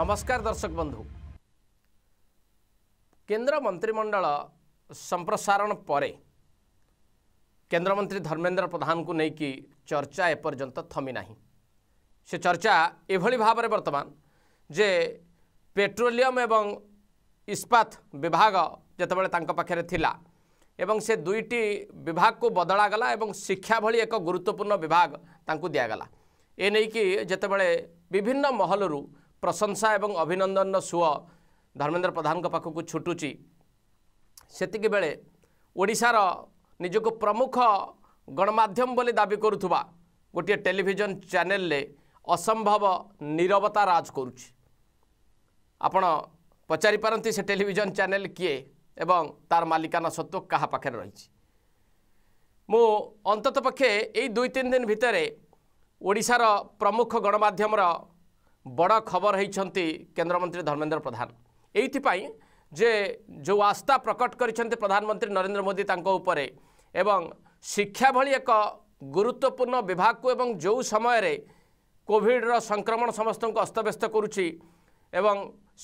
নমস্কার দর্শক বন্ধু কেন্দ্র মন্ত্রিমণ্ডল সম্প্রসারণ পরে কেন্দ্রমন্ত্রী ধর্মেন্দ্র প্রধানকু নেইকি চর্চা এপর্যন্ত থমি না সে চর্চা এভাবে ভাবে বর্তমান যে পেট্রোলিয়ম এবং ইস্পাত বিভাগ যেতবে তাঁর পাখে লা এবং সে দুইটি বিভাগকে বদলাগলা এবং শিক্ষা ভি এক গুরুত্বপূর্ণ বিভাগ তাঁকু দিয়াগলা এ নেই যেতবে বিভিন্ন মহলরু ପ୍ରଶଂସା ଏବଂ ଅଭିନନ୍ଦନର ସୁଅ ଧର୍ମେନ୍ଦ୍ର ପ୍ରଧାନଙ୍କ ପାଖକୁ ଛୁଟୁଛି ସେତିକିବେଳେ ଓଡ଼ିଶାର ନିଜକୁ ପ୍ରମୁଖ ଗଣମାଧ୍ୟମ ବୋଲି ଦାବି କରୁଥିବା ଗୋଟିଏ ଟେଲିଭିଜନ ଚ୍ୟାନେଲରେ ଅସମ୍ଭବ ନିରବତା ରାଜ କରୁଛି ଆପଣ ପଚାରିପାରନ୍ତି ସେ ଟେଲିଭିଜନ ଚ୍ୟାନେଲ କିଏ ଏବଂ ତାର ମାଲିକାନା ସତ୍ତ୍ୱ କାହା ପାଖରେ ରହିଛି ମୁଁ ଅନ୍ତତଃ ପକ୍ଷେ ଏଇ ଦୁଇ ତିନି ଦିନ ଭିତରେ ଓଡ଼ିଶାର ପ୍ରମୁଖ ଗଣମାଧ୍ୟମର ବଡ଼ ଖବର ହୋଇଛନ୍ତି କେନ୍ଦ୍ରମନ୍ତ୍ରୀ ଧର୍ମେନ୍ଦ୍ର ପ୍ରଧାନ ଏଇଥିପାଇଁ ଯେ ଯେଉଁ ଆସ୍ଥା ପ୍ରକଟ କରିଛନ୍ତି ପ୍ରଧାନମନ୍ତ୍ରୀ ନରେନ୍ଦ୍ର ମୋଦି ତାଙ୍କ ଉପରେ ଏବଂ ଶିକ୍ଷା ଭଳି ଏକ ଗୁରୁତ୍ୱପୂର୍ଣ୍ଣ ବିଭାଗକୁ ଏବଂ ଯେଉଁ ସମୟରେ କୋଭିଡ଼ର ସଂକ୍ରମଣ ସମସ୍ତଙ୍କୁ ଅସ୍ତବ୍ୟସ୍ତ କରୁଛି ଏବଂ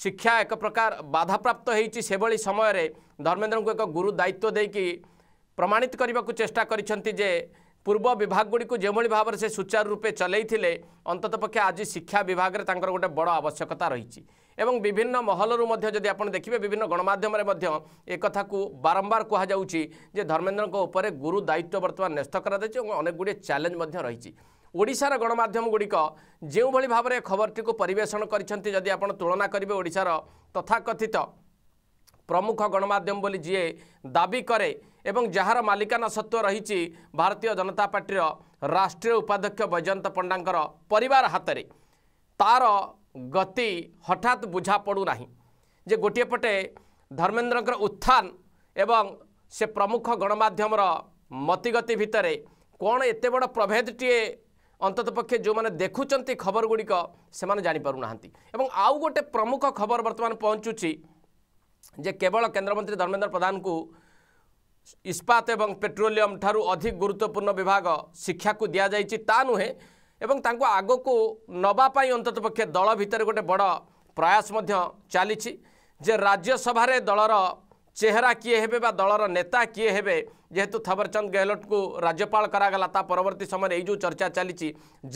ଶିକ୍ଷା ଏକ ପ୍ରକାର ବାଧାପ୍ରାପ୍ତ ହୋଇଛି ସେଭଳି ସମୟରେ ଧର୍ମେନ୍ଦ୍ରଙ୍କୁ ଏକ ଗୁରୁ ଦାୟିତ୍ୱ ଦେଇକି ପ୍ରମାଣିତ କରିବାକୁ ଚେଷ୍ଟା କରିଛନ୍ତି ଯେ ପୂର୍ବ ବିଭାଗଗୁଡ଼ିକୁ ଯେଉଁଭଳି ଭାବରେ ସେ ସୁଚାରୁ ରୂପେ ଚଲେଇଥିଲେ ଅନ୍ତତଃ ପକ୍ଷେ ଆଜି ଶିକ୍ଷା ବିଭାଗରେ ତାଙ୍କର ଗୋଟେ ବଡ଼ ଆବଶ୍ୟକତା ରହିଛି ଏବଂ ବିଭିନ୍ନ ମହଲରୁ ମଧ୍ୟ ଯଦି ଆପଣ ଦେଖିବେ ବିଭିନ୍ନ ଗଣମାଧ୍ୟମରେ ମଧ୍ୟ ଏ କଥାକୁ ବାରମ୍ବାର କୁହାଯାଉଛି ଯେ ଧର୍ମେନ୍ଦ୍ରଙ୍କ ଉପରେ ଗୁରୁ ଦାୟିତ୍ୱ ବର୍ତ୍ତମାନ ନ୍ୟସ୍ତ କରାଯାଇଛି ଏବଂ ଅନେକଗୁଡ଼ିଏ ଚ୍ୟାଲେଞ୍ଜ ମଧ୍ୟ ରହିଛି ଓଡ଼ିଶାର ଗଣମାଧ୍ୟମଗୁଡ଼ିକ ଯେଉଁଭଳି ଭାବରେ ଖବରଟିକୁ ପରିବେଷଣ କରିଛନ୍ତି ଯଦି ଆପଣ ତୁଳନା କରିବେ ଓଡ଼ିଶାର ତଥାକଥିତ ପ୍ରମୁଖ ଗଣମାଧ୍ୟମ ବୋଲି ଯିଏ ଦାବି କରେ ଏବଂ ଯାହାର ମାଲିକାନା ସତ୍ତ୍ୱ ରହିଛି ଭାରତୀୟ ଜନତା ପାର୍ଟିର ରାଷ୍ଟ୍ରୀୟ ଉପାଧ୍ୟକ୍ଷ ବୈଜୟନ୍ତ ପଣ୍ଡାଙ୍କର ପରିବାର ହାତରେ ତା'ର ଗତି ହଠାତ୍ ବୁଝାପଡ଼ୁନାହିଁ ଯେ ଗୋଟିଏ ପଟେ ଧର୍ମେନ୍ଦ୍ରଙ୍କର ଉତ୍ଥାନ ଏବଂ ସେ ପ୍ରମୁଖ ଗଣମାଧ୍ୟମର ମତିଗତି ଭିତରେ କ'ଣ ଏତେ ବଡ଼ ପ୍ରଭେଦଟିଏ ଅନ୍ତତଃପକ୍ଷେ ଯେଉଁମାନେ ଦେଖୁଛନ୍ତି ଖବରଗୁଡ଼ିକ ସେମାନେ ଜାଣିପାରୁନାହାନ୍ତି ଏବଂ ଆଉ ଗୋଟେ ପ୍ରମୁଖ ଖବର ବର୍ତ୍ତମାନ ପହଞ୍ଚୁଛି ଯେ କେବଳ କେନ୍ଦ୍ରମନ୍ତ୍ରୀ ଧର୍ମେନ୍ଦ୍ର ପ୍ରଧାନଙ୍କୁ ଇସ୍ପାତ ଏବଂ ପେଟ୍ରୋଲିୟମ୍ ଠାରୁ ଅଧିକ ଗୁରୁତ୍ୱପୂର୍ଣ୍ଣ ବିଭାଗ ଶିକ୍ଷାକୁ ଦିଆଯାଇଛି ତା ନୁହେଁ ଏବଂ ତାଙ୍କୁ ଆଗକୁ ନେବା ପାଇଁ ଅନ୍ତତଃ ପକ୍ଷେ ଦଳ ଭିତରେ ଗୋଟେ ବଡ଼ ପ୍ରୟାସ ମଧ୍ୟ ଚାଲିଛି ଯେ ରାଜ୍ୟସଭାରେ ଦଳର চেহারা কিয়ে হেবে বা দলর নেতা কিয়ে হেবে যেহেতু থাবরচন্দ গেহলটকু রাজ্যপাল করাগলা তা পরবর্তী সময় এই যে চর্চা চালিছি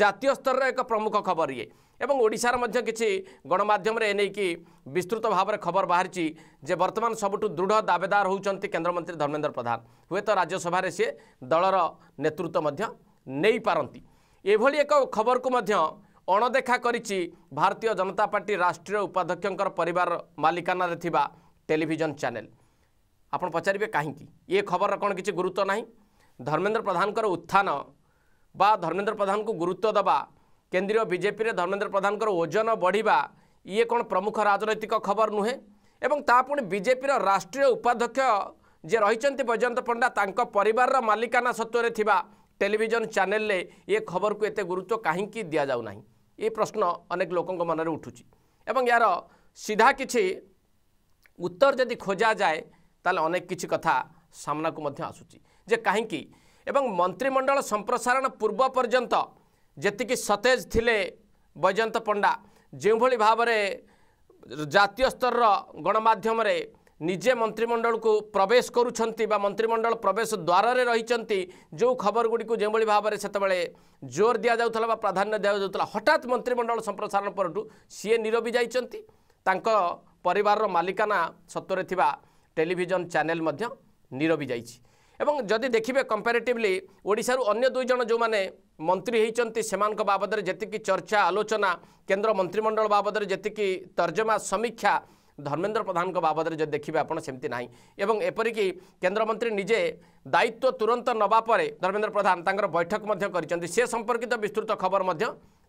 জাতীয় স্তরের এক প্রমুখ খবর ইয়ে এবং ওড়িশার মধ্যে কিছু গণমাধ্যমে এনেকি বিস্তৃত ভাবে খবর বাহারি যে বর্তমান সবুঠু দৃঢ় দাবেদার হচ্ছেন কেন্দ্রমন্ত্রী ধর্মেন্দ্র প্রধান হুয়েত রাজ্যসভার সি দলর নেতৃত্ব নেই পারতি এভাবে এক খবরকু অণদেখা করেছি ভারতীয় জনতা পার্টি রাষ্ট্রীয় উপাধ্যক্ষর পরিবার মালিকানার টেলিভিজন চ্যানেল ଆପଣ ପଚାରିବେ କାହିଁକି ଏ ଖବରର କ'ଣ କିଛି ଗୁରୁତ୍ୱ ନାହିଁ ଧର୍ମେନ୍ଦ୍ର ପ୍ରଧାନଙ୍କର ଉତ୍ଥାନ ବା ଧର୍ମେନ୍ଦ୍ର ପ୍ରଧାନଙ୍କୁ ଗୁରୁତ୍ୱ ଦେବା କେନ୍ଦ୍ରୀୟ ବିଜେପିରେ ଧର୍ମେନ୍ଦ୍ର ପ୍ରଧାନଙ୍କର ଓଜନ ବଢ଼ିବା ଇଏ କ'ଣ ପ୍ରମୁଖ ରାଜନୈତିକ ଖବର ନୁହେଁ ଏବଂ ତା ପୁଣି ବିଜେପିର ରାଷ୍ଟ୍ରୀୟ ଉପାଧ୍ୟକ୍ଷ ଯିଏ ରହିଛନ୍ତି ବୈଜୟନ୍ତ ପଣ୍ଡା ତାଙ୍କ ପରିବାରର ମାଲିକାନା ସତ୍ତ୍ୱରେ ଥିବା ଟେଲିଭିଜନ ଚ୍ୟାନେଲରେ ଏ ଖବରକୁ ଏତେ ଗୁରୁତ୍ୱ କାହିଁକି ଦିଆଯାଉ ନାହିଁ ଏ ପ୍ରଶ୍ନ ଅନେକ ଲୋକଙ୍କ ମନରେ ଉଠୁଛି ଏବଂ ଏହାର ସିଧା କିଛି ଉତ୍ତର ଯଦି ଖୋଜାଯାଏ ତାହେଲେ ଅନେକ କିଛି କଥା ସାମ୍ନାକୁ ମଧ୍ୟ ଆସୁଛି ଯେ କାହିଁକି ଏବଂ ମନ୍ତ୍ରିମଣ୍ଡଳ ସମ୍ପ୍ରସାରଣ ପୂର୍ବ ପର୍ଯ୍ୟନ୍ତ ଯେତିକି ସତେଜ ଥିଲେ ବୈଜୟନ୍ତ ପଣ୍ଡା ଯେଉଁଭଳି ଭାବରେ ଜାତୀୟ ସ୍ତରର ଗଣମାଧ୍ୟମରେ ନିଜେ ମନ୍ତ୍ରିମଣ୍ଡଳକୁ ପ୍ରବେଶ କରୁଛନ୍ତି ବା ମନ୍ତ୍ରିମଣ୍ଡଳ ପ୍ରବେଶ ଦ୍ୱାରରେ ରହିଛନ୍ତି ଯେଉଁ ଖବରଗୁଡ଼ିକୁ ଯେଉଁଭଳି ଭାବରେ ସେତେବେଳେ ଜୋର୍ ଦିଆଯାଉଥିଲା ବା ପ୍ରାଧାନ୍ୟ ଦିଆଯାଉଥିଲା ହଠାତ୍ ମନ୍ତ୍ରିମଣ୍ଡଳ ସମ୍ପ୍ରସାରଣ ପରଠୁ ସିଏ ନିରବି ଯାଇଛନ୍ତି ତାଙ୍କ ପରିବାରର ମାଲିକାନା ସତ୍ୱରେ ଥିବା টেলিভিজন চ্যানেল ମଧ୍ୟ ନିରବି ଯାଇଛି ଏବଂ ଯଦି ଦେଖିବେ କମ୍ପାରିଟିଭଲି ଓଡ଼ିଶାରୁ ଅନ୍ୟ ଦୁଇ ଜଣ ଯେଉଁମାନେ ମନ୍ତ୍ରୀ ହୋଇଛନ୍ତି ସେମାନଙ୍କ ବାବଦରେ ଯେତିକି ଚର୍ଚ୍ଚା ଆଲୋଚନା କେନ୍ଦ୍ର ମନ୍ତ୍ରିମଣ୍ଡଳ ବାବଦରେ ଯେତିକି ତର୍ଜମା ସମୀକ୍ଷା ଧର୍ମେନ୍ଦ୍ର ପ୍ରଧାନଙ୍କ ବାବଦରେ ଯଦି ଦେଖିବେ ଆପଣ ସେମିତି ନାହିଁ ଏବଂ ଏପରିକି କେନ୍ଦ୍ରମନ୍ତ୍ରୀ ନିଜେ ଦାୟିତ୍ୱ ତୁରନ୍ତ ନେବା ପରେ ଧର୍ମେନ୍ଦ୍ର ପ୍ରଧାନ ତାଙ୍କର ବୈଠକ ମଧ୍ୟ କରିଛନ୍ତି ସେ ସମ୍ପର୍କିତ ବିସ୍ତୃତ ଖବର ମଧ୍ୟ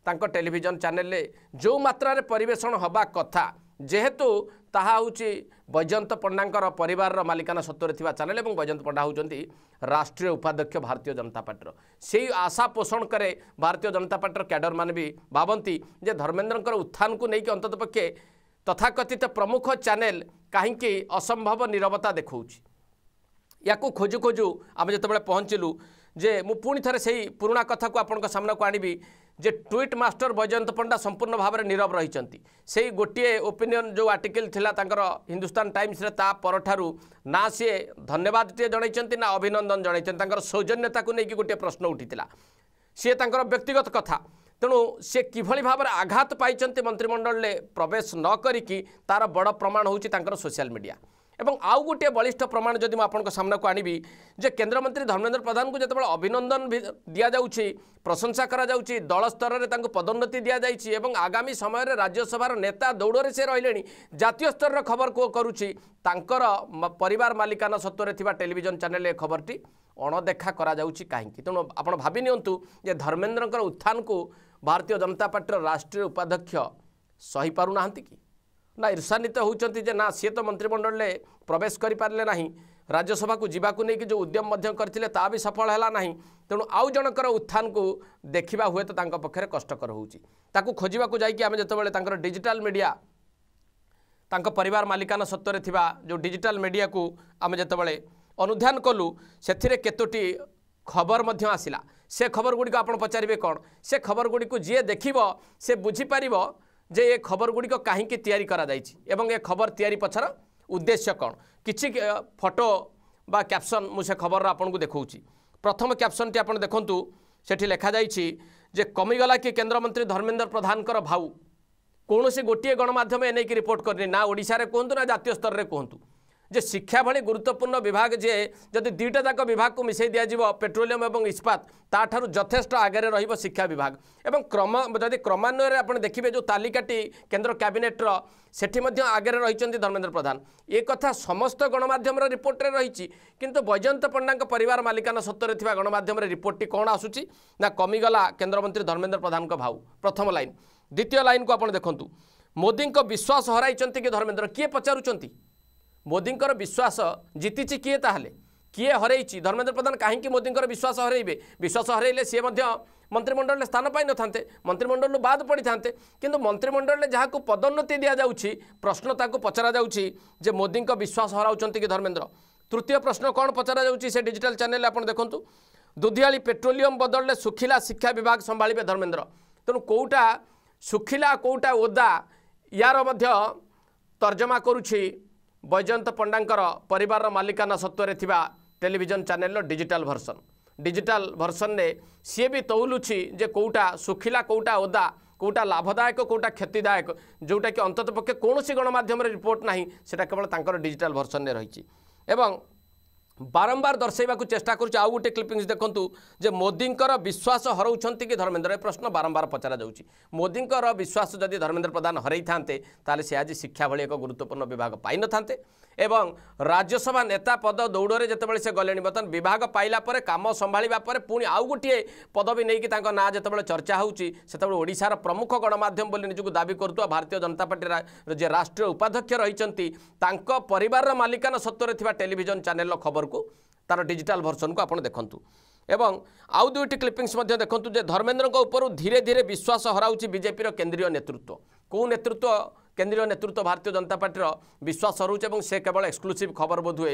ତାଙ୍କ ଟେଲିଭିଜନ ଚ୍ୟାନେଲରେ ଯେଉଁ ମାତ୍ରାରେ ପରିବେଷଣ ହେବା କଥା ଯେହେତୁ ତାହା ହେଉଛି ବୈଜୟନ୍ତ ପଣ୍ଡାଙ୍କର ପରିବାରର ମାଲିକାନା ସତ୍ତ୍ୱରେ ଥିବା ଚ୍ୟାନେଲ୍ ଏବଂ ବୈଜୟନ୍ତ ପଣ୍ଡା ହେଉଛନ୍ତି ରାଷ୍ଟ୍ରୀୟ ଉପାଧ୍ୟକ୍ଷ ଭାରତୀୟ ଜନତା ପାର୍ଟିର ସେଇ ଆଶା ପୋଷଣ କରେ ଭାରତୀୟ ଜନତା ପାର୍ଟିର କ୍ୟାଡରମାନେ ବି ଭାବନ୍ତି ଯେ ଧର୍ମେନ୍ଦ୍ରଙ୍କର ଉତ୍ଥାନକୁ ନେଇକି ଅନ୍ତତଃ ପକ୍ଷେ ତଥାକଥିତ ପ୍ରମୁଖ ଚ୍ୟାନେଲ୍ କାହିଁକି ଅସମ୍ଭବ ନିରବତା ଦେଖାଉଛି ୟାକୁ ଖୋଜୁ ଖୋଜୁ ଆମେ ଯେତେବେଳେ ପହଞ୍ଚିଲୁ ଯେ ମୁଁ ପୁଣି ଥରେ ସେଇ ପୁରୁଣା କଥାକୁ ଆପଣଙ୍କ ସାମ୍ନାକୁ ଆଣିବି যে টুইট মাଷ୍ଟର ବୈଜୟନ୍ତ ପଣ୍ଡା ସମ୍ପୂର୍ଣ୍ଣ ଭାବରେ ନୀରବ ରହିଛନ୍ତି ସେଇ ଗୋଟିଏ ଓପିନିଅନ୍ ଯେଉଁ ଆର୍ଟିକଲ୍ ଥିଲା ତାଙ୍କର ହିନ୍ଦୁସ୍ତାନ ଟାଇମ୍ସରେ ତା ପରଠାରୁ ନା ସିଏ ଧନ୍ୟବାଦଟିଏ ଜଣାଇଛନ୍ତି ନା ଅଭିନନ୍ଦନ ଜଣାଇଛନ୍ତି ତାଙ୍କର ସୌଜନ୍ୟତାକୁ ନେଇକି ଗୋଟିଏ ପ୍ରଶ୍ନ ଉଠିଥିଲା ସିଏ ତାଙ୍କର ବ୍ୟକ୍ତିଗତ କଥା ତେଣୁ ସେ କିଭଳି ଭାବରେ ଆଘାତ ପାଇଛନ୍ତି ମନ୍ତ୍ରିମଣ୍ଡଳରେ ପ୍ରବେଶ ନ କରିକି ତାର ବଡ଼ ପ୍ରମାଣ ହେଉଛି ତାଙ୍କର ସୋସିଆଲ ମିଡ଼ିଆ ଏବଂ ଆଉ ଗୋଟିଏ ବଳିଷ୍ଠ ପ୍ରମାଣ ଯଦି ମୁଁ ଆପଣଙ୍କ ସାମ୍ନାକୁ ଆଣିବି ଯେ କେନ୍ଦ୍ରମନ୍ତ୍ରୀ ଧର୍ମେନ୍ଦ୍ର ପ୍ରଧାନଙ୍କୁ ଯେତେବେଳେ ଅଭିନନ୍ଦନ ଦିଆଯାଉଛି ପ୍ରଶଂସା କରାଯାଉଛି ଦଳ ସ୍ତରରେ ତାଙ୍କୁ ପଦୋନ୍ନତି ଦିଆଯାଇଛି ଏବଂ ଆଗାମୀ ସମୟରେ ରାଜ୍ୟସଭାର ନେତା ଦୌଡ଼ରେ ସେ ରହିଲେଣି ଜାତୀୟ ସ୍ତରର ଖବର କୁହ କରୁଛି ତାଙ୍କର ପରିବାର ମାଲିକାନା ସତ୍ତ୍ୱରେ ଥିବା ଟେଲିଭିଜନ ଚ୍ୟାନେଲ୍ ଏ ଖବରଟି ଅଣଦେଖା କରାଯାଉଛି କାହିଁକି ତେଣୁ ଆପଣ ଭାବି ନିଅନ୍ତୁ ଯେ ଧର୍ମେନ୍ଦ୍ରଙ୍କର ଉତ୍ଥାନକୁ ଭାରତୀୟ ଜନତା ପାର୍ଟିର ରାଷ୍ଟ୍ରୀୟ ଉପାଧ୍ୟକ୍ଷ ସହିପାରୁନାହାନ୍ତି କି ନା ଈର୍ଷାନ୍ୱିତ ହେଉଛନ୍ତି ଯେ ନା ସିଏ ତ ମନ୍ତ୍ରିମଣ୍ଡଳରେ ପ୍ରବେଶ କରିପାରିଲେ ନାହିଁ ରାଜ୍ୟସଭାକୁ ଯିବାକୁ ନେଇକି ଯେଉଁ ଉଦ୍ୟମ ମଧ୍ୟ କରିଥିଲେ ତା ବି ସଫଳ ହେଲା ନାହିଁ ତେଣୁ ଆଉ ଜଣଙ୍କର ଉତ୍ଥାନକୁ ଦେଖିବା ହୁଏତ ତାଙ୍କ ପକ୍ଷରେ କଷ୍ଟକର ହେଉଛି ତାକୁ ଖୋଜିବାକୁ ଯାଇକି ଆମେ ଯେତେବେଳେ ତାଙ୍କର ଡିଜିଟାଲ ମିଡ଼ିଆ ତାଙ୍କ ପରିବାର ମାଲିକାନା ସତ୍ତ୍ୱରେ ଥିବା ଯେଉଁ ଡିଜିଟାଲ ମିଡ଼ିଆକୁ ଆମେ ଯେତେବେଳେ ଅନୁଧ୍ୟାନ କଲୁ ସେଥିରେ କେତୋଟି ଖବର ମଧ୍ୟ ଆସିଲା ସେ ଖବରଗୁଡ଼ିକ ଆପଣ ପଚାରିବେ କ'ଣ ସେ ଖବରଗୁଡ଼ିକୁ ଯିଏ ଦେଖିବ ସେ ବୁଝିପାରିବ ଯେ ଏ ଖବରଗୁଡ଼ିକ କାହିଁକି ତିଆରି କରାଯାଇଛି ଏବଂ ଏ ଖବର ତିଆରି ପଛର ଉଦ୍ଦେଶ୍ୟ କ'ଣ କିଛି ଫଟୋ ବା କ୍ୟାପସନ୍ ମୁଁ ସେ ଖବରର ଆପଣଙ୍କୁ ଦେଖାଉଛି ପ୍ରଥମ କ୍ୟାପସନ୍ଟି ଆପଣ ଦେଖନ୍ତୁ ସେଠି ଲେଖାଯାଇଛି ଯେ କମିଗଲା କି କେନ୍ଦ୍ରମନ୍ତ୍ରୀ ଧର୍ମେନ୍ଦ୍ର ପ୍ରଧାନଙ୍କର ଭାଉ କୌଣସି ଗୋଟିଏ ଗଣମାଧ୍ୟମ ଏ ନେଇକି ରିପୋର୍ଟ କରିନି ନା ଓଡ଼ିଶାରେ କୁହନ୍ତୁ ନା ଜାତୀୟ ସ୍ତରରେ କୁହନ୍ତୁ যে শিক্ষা ভি গুরুত্বপূর্ণ বিভাগ যে যদি দুইটা যাক বিভাগকে মিশাই দিয়াযিব পেট্রোলিয়াম এবং ইস্পাত তাঠার যথেষ্ট আগরে রহব শিক্ষা বিভাগ এবং ক্রম যদি ক্রমান্বয়ে আপনার দেখবে যে তালিকাটি কেন্দ্র ক্যাবিনেটর সেটি মধ্যে আগরে রয়েছেন ধর্মেন্দ্র প্রধান এ কথা সমস্ত গণমাধ্যমর রিপোর্টে রয়েছে কিন্তু বৈজয়ন্ত পণ্ডাঙ্ক পরিবার মালিকানা সত্তরে থাকা গণমাধ্যমের রিপোর্টটি কোণ আসুচি না কমিগলা কেন্দ্রমন্ত্রী ধর্মেন্দ্র প্রধানক ভাউ প্রথম লাইন দ্বিতীয় লাইনকু আপনার দেখুন মোদীঙ্ বিশ্বাস হরাইছেন কি ধর্মেন্দ্র কিয়ে পচারুচ্ছেন ମୋଦିଙ୍କର ବିଶ୍ୱାସ ଜିତିଛି କିଏ ତାହେଲେ କିଏ ହରେଇଛି ଧର୍ମେନ୍ଦ୍ର ପ୍ରଧାନ କାହିଁକି ମୋଦିଙ୍କର ବିଶ୍ୱାସ ହରେଇବେ ବିଶ୍ୱାସ ହରେଇଲେ ସିଏ ମଧ୍ୟ ମନ୍ତ୍ରିମଣ୍ଡଳରେ ସ୍ଥାନ ପାଇନଥାନ୍ତେ ମନ୍ତ୍ରିମଣ୍ଡଳରୁ ବାଦ ପଡ଼ିଥାନ୍ତେ କିନ୍ତୁ ମନ୍ତ୍ରିମଣ୍ଡଳରେ ଯାହାକୁ ପଦୋନ୍ନତି ଦିଆଯାଉଛି ପ୍ରଶ୍ନ ତାକୁ ପଚରାଯାଉଛି ଯେ ମୋଦିଙ୍କ ବିଶ୍ୱାସ ହରାଉଛନ୍ତି କି ଧର୍ମେନ୍ଦ୍ର ତୃତୀୟ ପ୍ରଶ୍ନ କ'ଣ ପଚରାଯାଉଛି ସେ ଡିଜିଟାଲ ଚ୍ୟାନେଲ୍ ଆପଣ ଦେଖନ୍ତୁ ଦୁଧିଆଳି ପେଟ୍ରୋଲିୟମ୍ ବଦଳରେ ଶୁଖିଲା ଶିକ୍ଷା ବିଭାଗ ସମ୍ଭାଳିବେ ଧର୍ମେନ୍ଦ୍ର ତେଣୁ କେଉଁଟା ଶୁଖିଲା କେଉଁଟା ଓଦା ୟାର ମଧ୍ୟ ତର୍ଜମା କରୁଛି ବୈଜୟନ୍ତ ପଣ୍ଡାଙ୍କର ପରିବାରର ମାଲିକାନା ସତ୍ତ୍ୱରେ ଥିବା ଟେଲିଭିଜନ ଚ୍ୟାନେଲର ଡିଜିଟାଲ ଭର୍ସନ ଡିଜିଟାଲ ଭର୍ସନରେ ସିଏ ବି ତଉଲୁଛି ଯେ କେଉଁଟା ଶୁଖିଲା କେଉଁଟା ଓଦା କେଉଁଟା ଲାଭଦାୟକ କେଉଁଟା କ୍ଷତିଦାୟକ ଯେଉଁଟାକି ଅନ୍ତତଃ ପକ୍ଷେ କୌଣସି ଗଣମାଧ୍ୟମରେ ରିପୋର୍ଟ ନାହିଁ ସେଇଟା କେବଳ ତାଙ୍କର ଡିଜିଟାଲ ଭର୍ସନରେ ରହିଛି ଏବଂ ବାରମ୍ବାର ଦର୍ଶାଇବାକୁ ଚେଷ୍ଟା କରୁଛି ଆଉ ଗୋଟେ କ୍ଲିପିଂସ ଦେଖନ୍ତୁ ଯେ ମୋଦିଙ୍କର ବିଶ୍ୱାସ ହରଉଛନ୍ତି କି ଧର୍ମେନ୍ଦ୍ର ଏ ପ୍ରଶ୍ନ ବାରମ୍ବାର ପଚରାଯାଉଛି ମୋଦିଙ୍କର ବିଶ୍ୱାସ ଯଦି ଧର୍ମେନ୍ଦ୍ର ପ୍ରଧାନ ହରେଇଥାନ୍ତେ ତାହେଲେ ସେ ଆଜି ଶିକ୍ଷା ଭଳି ଏକ ଗୁରୁତ୍ୱପୂର୍ଣ୍ଣ ବିଭାଗ ପାଇନଥାନ୍ତେ ଏବଂ ରାଜ୍ୟସଭା ନେତା ପଦ ଦୌଡ଼ରେ ଯେତେବେଳେ ସେ ଗଲେଣି ବର୍ତ୍ତମାନ ବିଭାଗ ପାଇଲା ପରେ କାମ ସମ୍ଭାଳିବା ପରେ ପୁଣି ଆଉ ଗୋଟିଏ ପଦବୀ ନେଇକି ତାଙ୍କ ନାଁ ଯେତେବେଳେ ଚର୍ଚ୍ଚା ହେଉଛି ସେତେବେଳେ ଓଡ଼ିଶାର ପ୍ରମୁଖ ଗଣମାଧ୍ୟମ ବୋଲି ନିଜକୁ ଦାବି କରୁଥିବା ଭାରତୀୟ ଜନତା ପାର୍ଟିର ଯିଏ ରାଷ୍ଟ୍ରୀୟ ଉପାଧ୍ୟକ୍ଷ ରହିଛନ୍ତି ତାଙ୍କ ପରିବାରର ମାଲିକାନା ସତ୍ତ୍ୱରେ ଥିବା ଟେଲିଭିଜନ ଚ୍ୟାନେଲର ଖବରକୁ ତାର ଡିଜିଟାଲ ଭର୍ସନକୁ ଆପଣ ଦେଖନ୍ତୁ ଏବଂ ଆଉ ଦୁଇଟି କ୍ଲିପିଂସ ମଧ୍ୟ ଦେଖନ୍ତୁ ଯେ ଧର୍ମେନ୍ଦ୍ରଙ୍କ ଉପରୁ ଧୀରେ ଧୀରେ ବିଶ୍ୱାସ ହରାଉଛି ବିଜେପିର କେନ୍ଦ୍ରୀୟ ନେତୃତ୍ୱ କେଉଁ ନେତୃତ୍ୱ କେନ୍ଦ୍ରୀୟ ନେତୃତ୍ୱ ଭାରତୀୟ ଜନତା ପାର୍ଟିର ବିଶ୍ୱାସ ହରାଉଛି ଏବଂ ସେ କେବଳ ଏକ୍ସକ୍ଲୁସିଭ୍ ଖବର ବୋଧୁଏ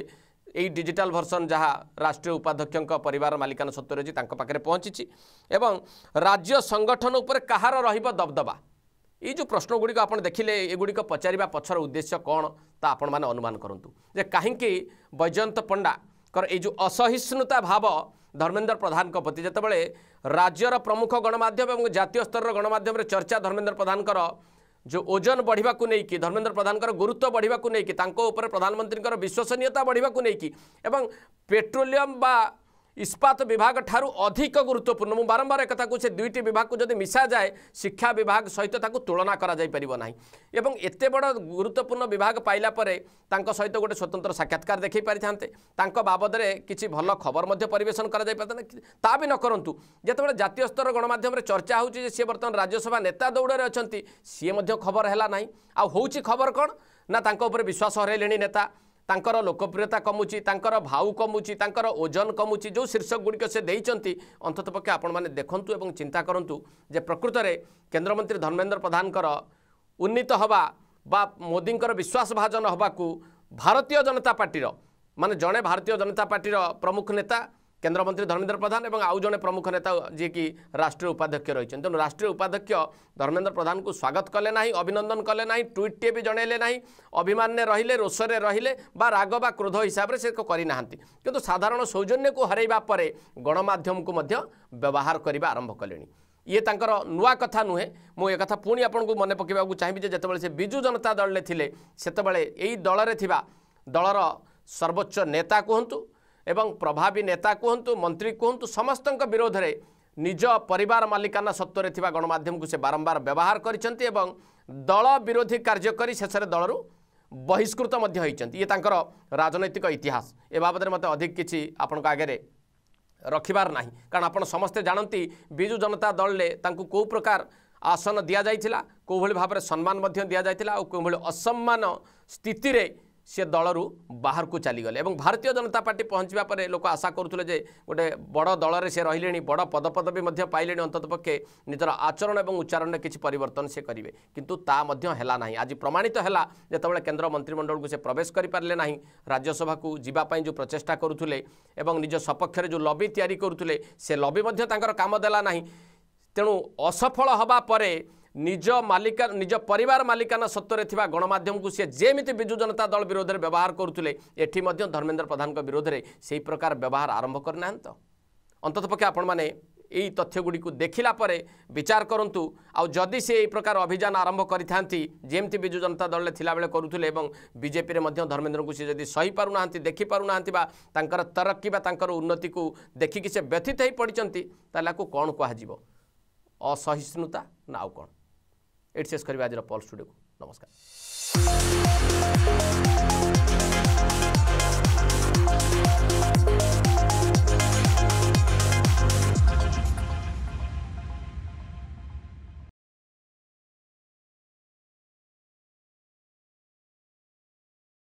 ଏଇ ଡିଜିଟାଲ ଭର୍ସନ ଯାହା ରାଷ୍ଟ୍ରୀୟ ଉପାଧ୍ୟକ୍ଷଙ୍କ ପରିବାର ମାଲିକାନ ସତ୍ୱ ରହିଛି ତାଙ୍କ ପାଖରେ ପହଞ୍ଚିଛି ଏବଂ ରାଜ୍ୟ ସଂଗଠନ ଉପରେ କାହାର ରହିବ ଦବଦବା ଏଇ ଯେଉଁ ପ୍ରଶ୍ନଗୁଡ଼ିକ ଆପଣ ଦେଖିଲେ ଏଗୁଡ଼ିକ ପଚାରିବା ପଛର ଉଦ୍ଦେଶ୍ୟ କ'ଣ ତା ଆପଣମାନେ ଅନୁମାନ କରନ୍ତୁ ଯେ କାହିଁକି ବୈଜୟନ୍ତ ପଣ୍ଡାଙ୍କର ଏଇ ଯେଉଁ ଅସହିଷ୍ଣୁତା ଭାବ धर्मेन्द्र प्रधान प्रति जो राज्यर प्रमुख गणमाध्यम और जितियों स्तर गणमाध्यम चर्चा धर्मेन्द्र प्रधान जो ओजन बढ़ा कि धर्मेन्द्र प्रधान गुरुत्व बढ़ाक नहीं कि प्रधानमंत्री विश्वसनीयता बढ़ाक नहीं कि पेट्रोलियम ଇସ୍ପାତ ବିଭାଗ ଠାରୁ ଅଧିକ ଗୁରୁତ୍ୱପୂର୍ଣ୍ଣ ମୁଁ ବାରମ୍ବାର ଏକଥାକୁ ସେ ଦୁଇଟି ବିଭାଗକୁ ଯଦି ମିଶାଯାଏ ଶିକ୍ଷା ବିଭାଗ ସହିତ ତାକୁ ତୁଳନା କରାଯାଇପାରିବ ନାହିଁ ଏବଂ ଏତେ ବଡ଼ ଗୁରୁତ୍ୱପୂର୍ଣ୍ଣ ବିଭାଗ ପାଇଲା ପରେ ତାଙ୍କ ସହିତ ଗୋଟେ ସ୍ୱତନ୍ତ୍ର ସାକ୍ଷାତକାର ଦେଖାଇ ପାରିଥାନ୍ତେ ତାଙ୍କ ବାବଦରେ କିଛି ଭଲ ଖବର ମଧ୍ୟ ପରିବେଷଣ କରାଯାଇପାରିଥାନ୍ତେ ତା ବି ନ କରନ୍ତୁ ଯେତେବେଳେ ଜାତୀୟ ସ୍ତର ଗଣମାଧ୍ୟମରେ ଚର୍ଚ୍ଚା ହେଉଛି ଯେ ସିଏ ବର୍ତ୍ତମାନ ରାଜ୍ୟସଭା ନେତା ଦୌଡ଼ରେ ଅଛନ୍ତି ସିଏ ମଧ୍ୟ ଖବର ହେଲା ନାହିଁ ଆଉ ହେଉଛି ଖବର କ'ଣ ନା ତାଙ୍କ ଉପରେ ବିଶ୍ୱାସ ହରାଇଲେଣି ନେତା ତାଙ୍କର ଲୋକପ୍ରିୟତା କମୁଛି ତାଙ୍କର ଭାଉ କମୁଛି ତାଙ୍କର ଓଜନ କମୁଛି ଯେଉଁ ଶୀର୍ଷକ ଗୁଡ଼ିକ ସେ ଦେଇଛନ୍ତି ଅନ୍ତତଃ ପକ୍ଷେ ଆପଣମାନେ ଦେଖନ୍ତୁ ଏବଂ ଚିନ୍ତା କରନ୍ତୁ ଯେ ପ୍ରକୃତରେ କେନ୍ଦ୍ରମନ୍ତ୍ରୀ ଧର୍ମେନ୍ଦ୍ର ପ୍ରଧାନଙ୍କର ଉନ୍ନୀତ ହେବା ବା ମୋଦିଙ୍କର ବିଶ୍ୱାସ ଭାଜନ ହେବାକୁ ଭାରତୀୟ ଜନତା ପାର୍ଟିର ମାନେ ଜଣେ ଭାରତୀୟ ଜନତା ପାର୍ଟିର ପ୍ରମୁଖ ନେତା কেন্দ্রমন্ত্রী ধর্মেন্দ্র প্রধান এবং আউ জনে প্রমুখ নেতা যিকি রাষ্ট্রীয় উপাধ্যক্ষ রয়েছেন তেমন রাষ্ট্রীয় উপাধ্যক্ষ ধর্মেন্দ্র প্রধানকে স্বাগত কলে না অভিনন্দন কলে না ট্যুইটটিয়ে বি জনাইলে না অভিমানে রহলে রোষরে রহলে বা রাগ বা ক্রোধ হিসাবে সে করে না কিন্তু সাধারণ সৌজন্যকে হরাইবা পরে গণমাধ্যমকে ব্যবহার করা আরম্ভ কলে ইয়ে তাঁর নূয়া কথা নুহে মু একথা পুঁ আপনার মনে পকাইবা চাহিবি যে যেতবে সে বিজু জনতা দলরে লে সেতবে এই দলরে দলর সর্বোচ্চ নেতা কুহতু ଏବଂ ପ୍ରଭାବୀ ନେତା କୁହନ୍ତୁ ମନ୍ତ୍ରୀ କୁହନ୍ତୁ ସମସ୍ତଙ୍କ ବିରୋଧରେ ନିଜ ପରିବାର ମାଲିକାନା ସତ୍ତ୍ୱରେ ଥିବା ଗଣମାଧ୍ୟମକୁ ସେ ବାରମ୍ବାର ବ୍ୟବହାର କରିଛନ୍ତି ଏବଂ ଦଳ ବିରୋଧୀ କାର୍ଯ୍ୟ କରି ଶେଷରେ ଦଳରୁ ବହିଷ୍କୃତ ମଧ୍ୟ ହୋଇଛନ୍ତି ଇଏ ତାଙ୍କର ରାଜନୈତିକ ଇତିହାସ ଏ ବାବଦରେ ମୋତେ ଅଧିକ କିଛି ଆପଣଙ୍କ ଆଗରେ ରଖିବାର ନାହିଁ କାରଣ ଆପଣ ସମସ୍ତେ ଜାଣନ୍ତି ବିଜୁ ଜନତା ଦଳରେ ତାଙ୍କୁ କେଉଁ ପ୍ରକାର ଆସନ ଦିଆଯାଇଥିଲା କେଉଁଭଳି ଭାବରେ ସମ୍ମାନ ମଧ୍ୟ ଦିଆଯାଇଥିଲା ଆଉ କେଉଁଭଳି ଅସମ୍ମାନ ସ୍ଥିତିରେ ସିଏ ଦଳରୁ ବାହାରକୁ ଚାଲିଗଲେ ଏବଂ ଭାରତୀୟ ଜନତା ପାର୍ଟି ପହଞ୍ଚିବା ପରେ ଲୋକ ଆଶା କରୁଥିଲେ ଯେ ଗୋଟେ ବଡ଼ ଦଳରେ ସେ ରହିଲେଣି ବଡ଼ ପଦପଦବୀ ମଧ୍ୟ ପାଇଲେଣି ଅନ୍ତତପକ୍ଷେ ନିଜର ଆଚରଣ ଏବଂ ଉଚ୍ଚାରଣରେ କିଛି ପରିବର୍ତ୍ତନ ସେ କରିବେ କିନ୍ତୁ ତା ମଧ୍ୟ ହେଲା ନାହିଁ ଆଜି ପ୍ରମାଣିତ ହେଲା ଯେତେବେଳେ କେନ୍ଦ୍ର ମନ୍ତ୍ରିମଣ୍ଡଳକୁ ସେ ପ୍ରବେଶ କରିପାରିଲେ ନାହିଁ ରାଜ୍ୟସଭାକୁ ଯିବା ପାଇଁ ଯେଉଁ ପ୍ରଚେଷ୍ଟା କରୁଥିଲେ ଏବଂ ନିଜ ସପକ୍ଷରେ ଯେଉଁ ଲବି ତିଆରି କରୁଥିଲେ ସେ ଲବି ମଧ୍ୟ ତାଙ୍କର କାମ ଦେଲା ନାହିଁ ତେଣୁ ଅସଫଳ ହେବା ପରେ ନିଜ ମାଲିକା ନିଜ ପରିବାର ମାଲିକାନା ସତ୍ତ୍ୱରେ ଥିବା ଗଣମାଧ୍ୟମକୁ ସିଏ ଯେମିତି ବିଜୁ ଜନତା ଦଳ ବିରୋଧରେ ବ୍ୟବହାର କରୁଥିଲେ ଏଠି ମଧ୍ୟ ଧର୍ମେନ୍ଦ୍ର ପ୍ରଧାନଙ୍କ ବିରୋଧରେ ସେହି ପ୍ରକାର ବ୍ୟବହାର ଆରମ୍ଭ କରିନାହାନ୍ତି ଅନ୍ତତଃ ପକ୍ଷେ ଆପଣମାନେ ଏଇ ତଥ୍ୟଗୁଡ଼ିକୁ ଦେଖିଲା ପରେ ବିଚାର କରନ୍ତୁ ଆଉ ଯଦି ସେ ଏହି ପ୍ରକାର ଅଭିଯାନ ଆରମ୍ଭ କରିଥାନ୍ତି ଯେମିତି ବିଜୁ ଜନତା ଦଳରେ ଥିଲାବେଳେ କରୁଥିଲେ ଏବଂ ବିଜେପିରେ ମଧ୍ୟ ଧର୍ମେନ୍ଦ୍ରଙ୍କୁ ସେ ଯଦି ସହିପାରୁନାହାନ୍ତି ଦେଖିପାରୁନାହାନ୍ତି ବା ତାଙ୍କର ତରକି ବା ତାଙ୍କର ଉନ୍ନତିକୁ ଦେଖିକି ସେ ବ୍ୟଥିତ ହୋଇ ପଡ଼ିଛନ୍ତି ତାହେଲେ ଆକୁ କ'ଣ କୁହାଯିବ ଅସହିଷ୍ଣୁତା ନା ଆଉ କ'ଣ ଏଠି ଶେଷ କରିବା ଆଜିର ପଲ୍ସ ଷ୍ଟୁଡ଼ିଓକୁ ନମସ୍କାର